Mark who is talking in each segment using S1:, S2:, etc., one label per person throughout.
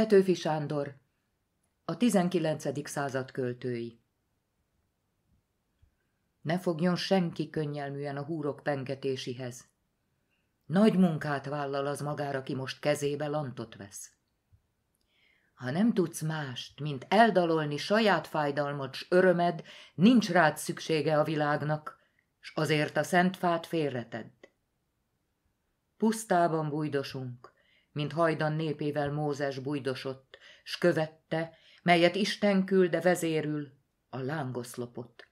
S1: Petőfi Sándor, a 19. század költői. Ne fogjon senki könnyelműen a húrok pengetésihez. Nagy munkát vállal az magára, ki most kezébe lantot vesz. Ha nem tudsz mást, mint eldalolni saját fájdalmat, s örömed, nincs rád szüksége a világnak, s azért a szent fát félreted. Pusztában bújdosunk, mint hajdan népével Mózes bujdosott, s követte, melyet Isten külde vezérül, a lángoszlopot.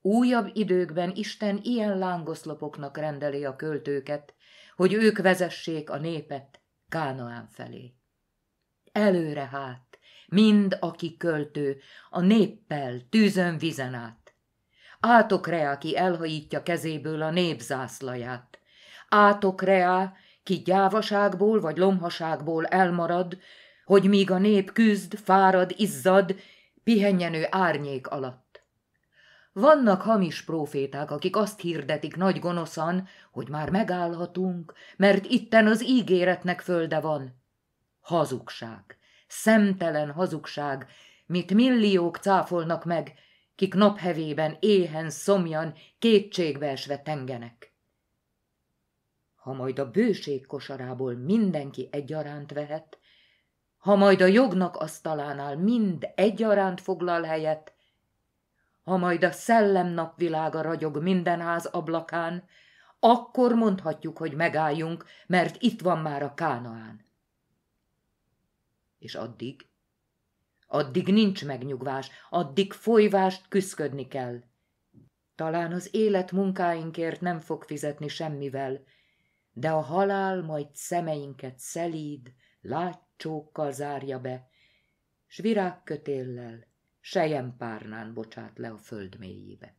S1: Újabb időkben Isten ilyen lángoszlopoknak rendeli a költőket, hogy ők vezessék a népet Kánaán felé. Előre hát, mind aki költő, a néppel tűzön vizen át. Átok rea, ki elhajítja kezéből a népzászlaját. Átok rea, ki gyávaságból vagy lomhaságból elmarad, hogy míg a nép küzd, fárad, izzad, pihenjenő árnyék alatt. Vannak hamis proféták, akik azt hirdetik nagy gonoszan, hogy már megállhatunk, mert itten az ígéretnek földe van. Hazugság, szemtelen hazugság, mit milliók cáfolnak meg, kik naphevében éhen, szomjan, kétségbeesve tengenek ha majd a bőség kosarából mindenki egyaránt vehet, ha majd a jognak asztalánál mind egyaránt foglal helyet, ha majd a szellem napvilága ragyog minden ház ablakán, akkor mondhatjuk, hogy megálljunk, mert itt van már a Kánaán. És addig? Addig nincs megnyugvás, addig folyvást küszködni kell. Talán az élet munkáinkért nem fog fizetni semmivel, de a halál majd szemeinket szelíd, látcsókkal zárja be, s virágkötéllel, sejempárnán bocsát le a föld mélyébe.